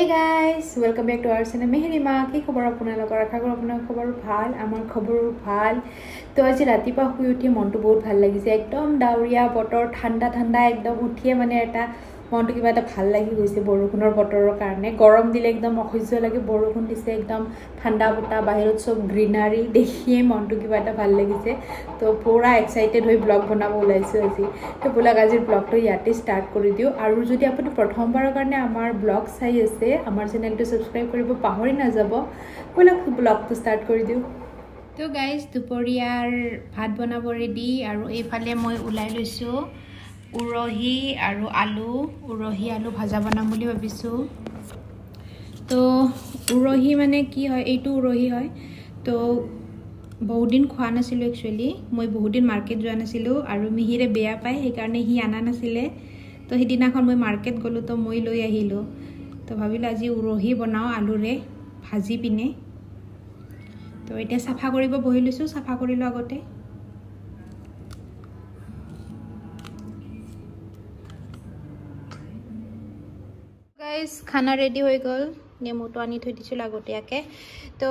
এই guys welcome back to our channel Meherima কি খবৰ আপোনালোকৰ আশা কৰোঁ আপোনাৰ খবৰ ভাল আমাৰ খবৰো ভাল তো আজি ৰাতিপুৱা শুই উঠি মনটো বহুত ভাল লাগিছে একদম ডাৱৰীয়া বতৰ ঠাণ্ডা ঠাণ্ডা একদম উঠিয়ে মানে এটা মনটো কিবা এটা ভাল লাগি গৈছে বৰষুণৰ বতৰৰ কাৰণে গৰম দিলে একদম অসহ্য লাগে বৰষুণ দিছে একদম ঠাণ্ডা বতাহ বাহিৰত চব গ্ৰীণাৰী দেখিয়েই মনটো কিবা এটা ভাল লাগিছে তো পূৰা এক্সাইটেড হৈ ব্লগ বনাব ওলাইছোঁ আজি তো সেইবিলাক আজিৰ ব্লগটো ইয়াতে ষ্টাৰ্ট কৰি দিওঁ আৰু যদি আপুনি প্ৰথমবাৰৰ কাৰণে আমাৰ ব্লগ চাই আছে আমাৰ চেনেলটো ছাবস্ক্ৰাইব কৰিব পাহৰি নাযাব সেইবিলাক ব্লগটো ষ্টাৰ্ট কৰি দিওঁ তো গাইজ দুপৰীয়াৰ ভাত বনাব ৰেডি আৰু এইফালে মই ওলাই লৈছোঁ উৰহি আৰু আলু উৰহি আলু ভজা বনাম বুলি ভাবিছোঁ তো উৰহি মানে কি হয় এইটো উৰহি হয় তো বহুত দিন খোৱা নাছিলোঁ একচুৱেলি মই বহুত দিন মাৰ্কেট যোৱা নাছিলোঁ আৰু মিহিৰে বেয়া পায় সেইকাৰণে সি অনা নাছিলে তো সেইদিনাখন মই মাৰ্কেট গ'লোঁ তো মই লৈ আহিলোঁ তো ভাবিলোঁ আজি উৰহি বনাওঁ আলুৰে ভাজি পিনে তো এতিয়া চাফা কৰিব বহি লৈছোঁ চাফা কৰিলোঁ আগতে গাইজ খানা ৰেডি হৈ গ'ল নেমুটো আনি থৈ দিছিলোঁ আগতীয়াকৈ তো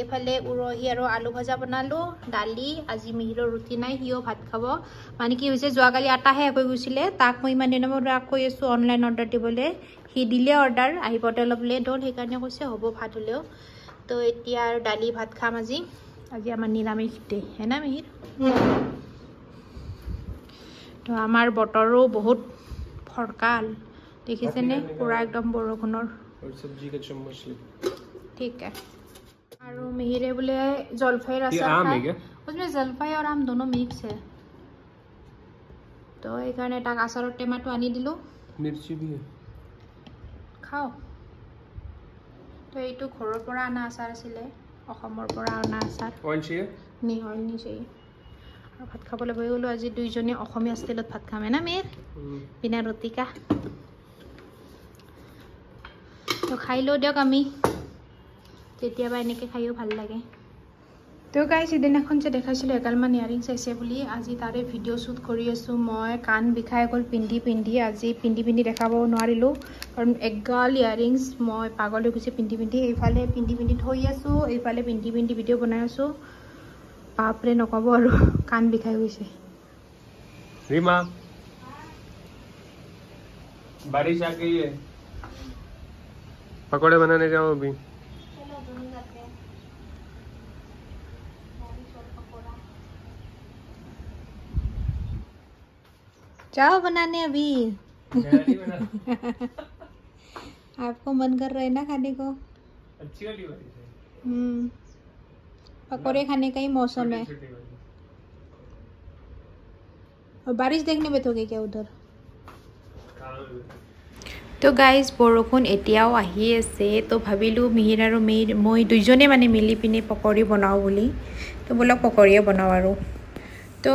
এইফালে উৰহি আৰু আলু ভজা বনালোঁ দালি আজি মিহিলৰ ৰুটি নাই সিও ভাত খাব মানে কি হৈছে যোৱাকালি আটাহে হৈ গৈছিলে তাক মই ইমান দিনৰ মই ৰাগ কৈ আছোঁ অনলাইন অৰ্ডাৰ দিবলৈ সি দিলে অৰ্ডাৰ আহিবতে অলপ লেট হ'ল সেইকাৰণে কৈছে হ'ব ভাত হ'লেও তো এতিয়া আৰু দালি ভাত খাম আজি আজি আমাৰ নিৰামিষ দেই হে না মিহিৰ তো আমাৰ বতৰো বহুত ফৰকাল দেখিছেনে পুরা একদম বরখুণর সবজি ঠিক আর মিহিরে বলে জলফাই রাসা জলফাই আর আম দোনো মিক্স তো এই কারণে তাক আচার টেমাটো আনি দিল মির্চি দিয়ে খাও তো এইটো ঘরের পর আনা আচার আসলে অসমের আনা আচার নি অইল নিজেই ভাত খাবলে বহি গলো আজি দুইজনী অসমীয়া ষ্টাইলত ভাত খামে না মেয়ের বিনা ৰতিকা তো খাই লো দিয়ক আমি কেতিয়াবা এনেকৈ খাইও ভাল লাগে তো গাই সিদিনাখন যে দেখাইছিলোঁ এগালমান ইয়াৰিংছ আছে বুলি আজি তাৰে ভিডিঅ' শ্বুট কৰি আছোঁ মই কাণ বিষাই গ'ল পিন্ধি পিন্ধি আজি পিন্ধি পিন্ধি দেখাব নোৱাৰিলোঁ কাৰণ এগাল ইয়াৰিংছ মই পাগল হৈ গৈছোঁ পিন্ধি পিন্ধি এইফালে পিন্ধি পিন্ধি থৈ আছোঁ এইফালে পিন্ধি পিন্ধি ভিডিঅ' বনাই আছোঁ পাপৰে নক'ব আৰু কাণ বিষাই গৈছে पकोड़े बनाने जाओ अभी जाओ बनाने अभी बना। आपको मन कर रहा है ना खाने को अच्छी वाली हम्म पकौड़े खाने का ही मौसम है और बारिश देखने बैठोगे क्या उधर তো গাইজ বৰষুণ এতিয়াও আহি আছে তো ভাবিলোঁ মিহিৰ আৰু মিহিৰ মই দুইজনে মানে মিলি পিনে পকৰি বনাওঁ বুলি তো বোলক পকৰিয়ে বনাওঁ আৰু তো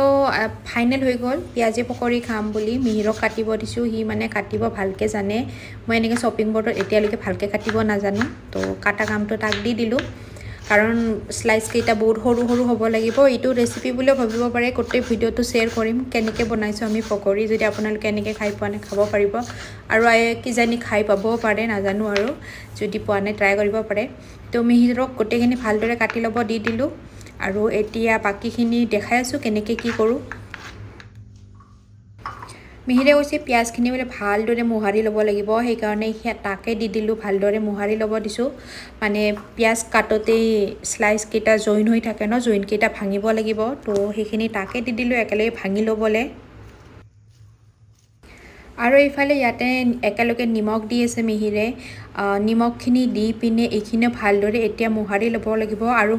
ফাইনেল হৈ গ'ল পিঁয়াজে পকৰি খাম বুলি মিহিৰক কাটিব দিছোঁ সি মানে কাটিব ভালকৈ জানে মই এনেকৈ শ্বপিং বৰ্ডত এতিয়ালৈকে ভালকৈ কাটিব নাজানো তো কাটা কামটো তাক দি দিলোঁ কাৰণ শ্লাইচকেইটা বহুত সৰু সৰু হ'ব লাগিব এইটো ৰেচিপি বুলিও ভাবিব পাৰে গোটেই ভিডিঅ'টো শ্বেয়াৰ কৰিম কেনেকৈ বনাইছোঁ আমি পকৰি যদি আপোনালোকে এনেকৈ খাই পোৱা নাই খাব পাৰিব আৰু আই কিজানি খাই পাবও পাৰে নাজানো আৰু যদি পোৱা নাই ট্ৰাই কৰিব পাৰে তো মিহিৰক গোটেইখিনি ভালদৰে কাটি ল'ব দি দিলোঁ আৰু এতিয়া বাকীখিনি দেখাই আছোঁ কেনেকৈ কি কৰোঁ মিহিৰে হৈছে পিঁয়াজখিনি বোলে ভালদৰে মোহাৰি ল'ব লাগিব সেইকাৰণে তাকে দি দিলোঁ ভালদৰে মোহাৰি ল'ব দিছোঁ মানে পিঁয়াজ কাটোতেই শ্লাইচকেইটা জইন হৈ থাকে ন জইনকেইটা ভাঙিব লাগিব তো সেইখিনি তাকে দি দিলোঁ একেলগে ভাঙি ল'বলৈ আৰু এইফালে ইয়াতে একেলগে নিমখ দি আছে মিহিৰে নিমখখিনি দি পিনে এইখিনি ভালদৰে এতিয়া মোহাৰি ল'ব লাগিব আৰু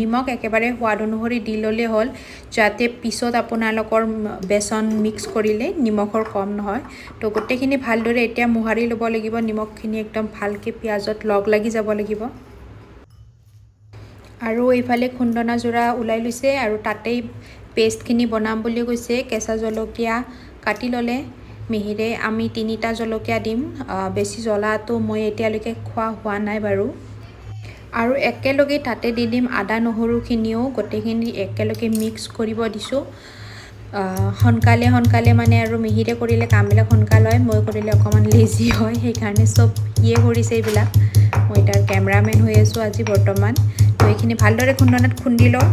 নিমখ একেবাৰে সোৱাদ অনুসৰি দি ল'লে হ'ল যাতে পিছত আপোনালোকৰ বেচন মিক্স কৰিলে নিমখৰ কম নহয় তো গোটেইখিনি ভালদৰে এতিয়া মোহাৰি ল'ব লাগিব নিমখখিনি একদম ভালকৈ পিঁয়াজত লগ লাগি যাব লাগিব আৰু এইফালে খুন্দনা যোৰা ওলাই লৈছে আৰু তাতেই পেষ্টখিনি বনাম বুলি কৈছে কেঁচা জলকীয়া কাটি ল'লে মিহিৰে আমি তিনিটা জলকীয়া দিম বেছি জ্বলাটো মই এতিয়ালৈকে খোৱা হোৱা নাই বাৰু আৰু একেলগে তাতে দি দিম আদা নহৰুখিনিও গোটেইখিনি একেলগে মিক্স কৰিব দিছোঁ সোনকালে সোনকালে মানে আৰু মিহিৰে কৰিলে কামবিলাক সোনকাল হয় মই কৰিলে অকণমান লেজি হয় সেইকাৰণে চব ইয়ে কৰিছে এইবিলাক মই তাৰ কেমেৰামেন হৈ আছোঁ আজি বৰ্তমান তো এইখিনি ভালদৰে খুন্দনাত খুন্দি লওঁ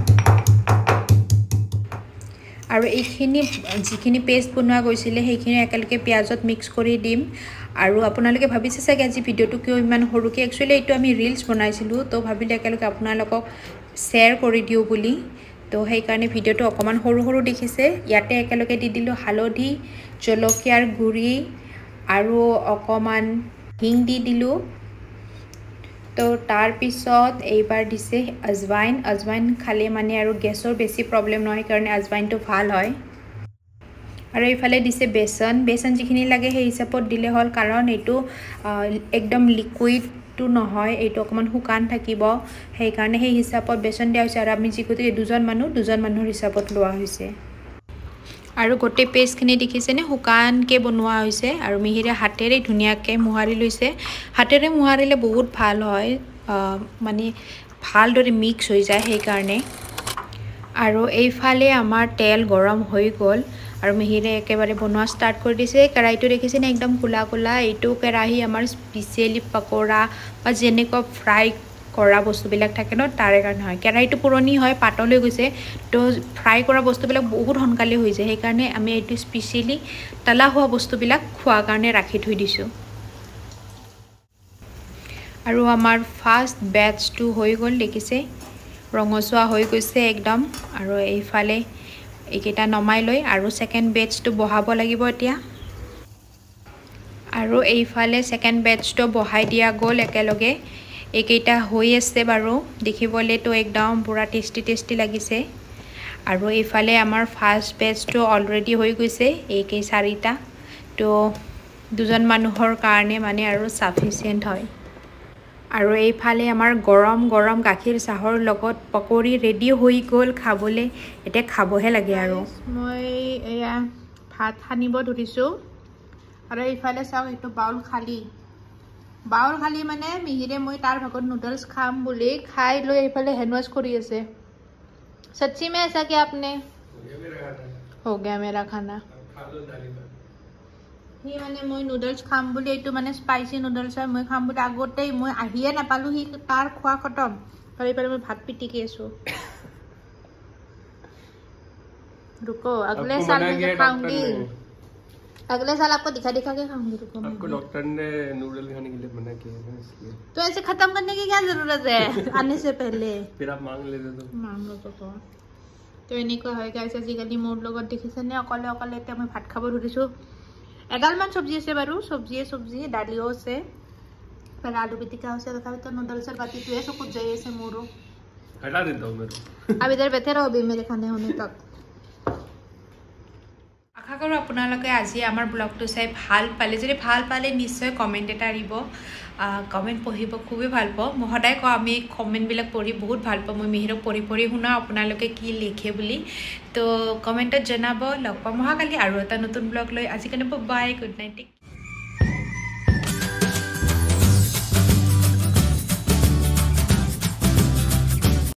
আৰু এইখিনি যিখিনি পেষ্ট বনোৱা গৈছিলে সেইখিনি একেলগে পিঁয়াজত মিক্স কৰি দিম আৰু আপোনালোকে ভাবিছে চাগে আজি ভিডিঅ'টো কিয় ইমান সৰুকৈ একচুৱেলি এইটো আমি ৰিলচ বনাইছিলোঁ তো ভাবিলোঁ একেলগে আপোনালোকক শ্বেয়াৰ কৰি দিওঁ বুলি তো সেইকাৰণে ভিডিঅ'টো অকণমান সৰু সৰু দেখিছে ইয়াতে একেলগে দি দিলোঁ হালধি জলকীয়াৰ গুড়ি আৰু অকণমান হিং দি দিলোঁ তো তাৰপিছত এইবাৰ দিছে আজৱাইন আজৱাইন খালে মানে আৰু গেছৰ বেছি প্ৰব্লেম নহয় কাৰণে আজৱাইনটো ভাল হয় আৰু এইফালে দিছে বেচন বেচন যিখিনি লাগে সেই হিচাপত দিলে হ'ল কাৰণ এইটো একদম লিকুইডটো নহয় এইটো অকণমান শুকান থাকিব সেইকাৰণে সেই হিচাপত বেচন দিয়া হৈছে আৰু আমি যি গতিকে দুজন মানুহ দুজন মানুহৰ হিচাপত লোৱা হৈছে আৰু গোটেই পেষ্টখিনি দেখিছেনে শুকানকৈ বনোৱা হৈছে আৰু মিহিৰে হাতেৰে ধুনীয়াকৈ মোহাৰি লৈছে হাতেৰে মোহাৰিলে বহুত ভাল হয় মানে ভালদৰে মিক্স হৈ যায় সেইকাৰণে আৰু এইফালে আমাৰ তেল গৰম হৈ গ'ল আৰু মিহিৰে একেবাৰে বনোৱা ষ্টাৰ্ট কৰি দিছে কেৰাহীটো দেখিছেনে একদম ক'লা ক'লা এইটো কেৰাহী আমাৰ স্পেচিয়েলি পকৰা বা যেনেকুৱা ফ্ৰাই কৰা বস্তুবিলাক থাকে ন তাৰে কাৰণে হয় কেৰাহীটো পুৰণি হয় পাতল হৈ গৈছে তো ফ্ৰাই কৰা বস্তুবিলাক বহুত সোনকালে হৈ যায় সেইকাৰণে আমি এইটো স্পেচিয়েলি তালা হোৱা বস্তুবিলাক খোৱাৰ কাৰণে ৰাখি থৈ দিছোঁ আৰু আমাৰ ফাৰ্ষ্ট বেটছটো হৈ গ'ল দেখিছে ৰঙচুৱা হৈ গৈছে একদম আৰু এইফালে এইকেইটা নমাই লৈ আৰু ছেকেণ্ড বেটছটো বহাব লাগিব এতিয়া আৰু এইফালে ছেকেণ্ড বেটছটো বহাই দিয়া গ'ল একেলগে এইকেইটা হৈ আছে বাৰু দেখিবলৈতো একদম পূৰা টেষ্টি টেষ্টি লাগিছে আৰু এইফালে আমাৰ ফাৰ্ষ্ট বেচটো অলৰেডি হৈ গৈছে এইকেই চাৰিটা তো দুজন মানুহৰ কাৰণে মানে আৰু চাফিচিয়েণ্ট হয় আৰু এইফালে আমাৰ গৰম গৰম গাখীৰ চাহৰ লগত পকৰি ৰেডি হৈ গ'ল খাবলৈ এতিয়া খাবহে লাগে আৰু মই এয়া ভাত সানিব ধৰিছোঁ আৰু এইফালে চাওঁ এইটো বাউল খালী বাউল খালি মানে মিহিৰে মই তাৰ ভাগত নুডলছ খাম বুলি খাই লৈ এইফালে হেণ্ড ৱাছ কৰি আছে সচি মে আছা কি আপনি হ'গা মেৰা খানা সি মানে মই নুডলছ খাম বুলি এইটো মানে স্পাইচি নুডলছ হয় মই খাম বুলি আগতেই মই আহিয়ে নাপালোঁ সি তাৰ খোৱা খতম আৰু এইফালে মই ভাত পিটিকি আছোঁ ৰুক আগলৈ চাউণ্ডিং अगले साल आपको दिखा दिखा के खाऊंगी रुको आपको डॉक्टर ने नूडल खाने के लिए मना किया है इसलिए तो ऐसे खत्म करने की क्या जरूरत है आने से पहले फिर आप मांग लेते तो मांग लो तो তো এনেকুৱা হয় গাইছ আজিকালি মোৰ লগত দেখিছেনে অকলে অকলে এতিয়া মই ভাত খাব ধৰিছোঁ এগালমান চব্জি আছে বাৰু চব্জিয়ে চব্জি দালিও আছে মানে আলু পিটিকাও আছে তথাপিতো নুডলছৰ বাতিটোৱে চকুত যাই আছে মোৰো हटा देता हूँ मेरे तो। अब इधर बैठे रहो अभी मेरे खाने होने तक কৰোঁ আপোনালোকে আজি আমাৰ ব্লগটো চাই ভাল পালে যদি ভাল পালে নিশ্চয় কমেণ্ট এটা দিব কমেণ্ট পঢ়িব খুবেই ভাল পাওঁ মই সদায় কওঁ আমি কমেণ্টবিলাক পঢ়ি বহুত ভাল পাওঁ মই মিহিৰক পঢ়ি পঢ়ি শুনাওঁ আপোনালোকে কি লিখে বুলি তো কমেণ্টত জনাব লগ পাম অহাকালি আৰু এটা নতুন ব্লগ লৈ আজিকালি বাই গুড নাইট টেক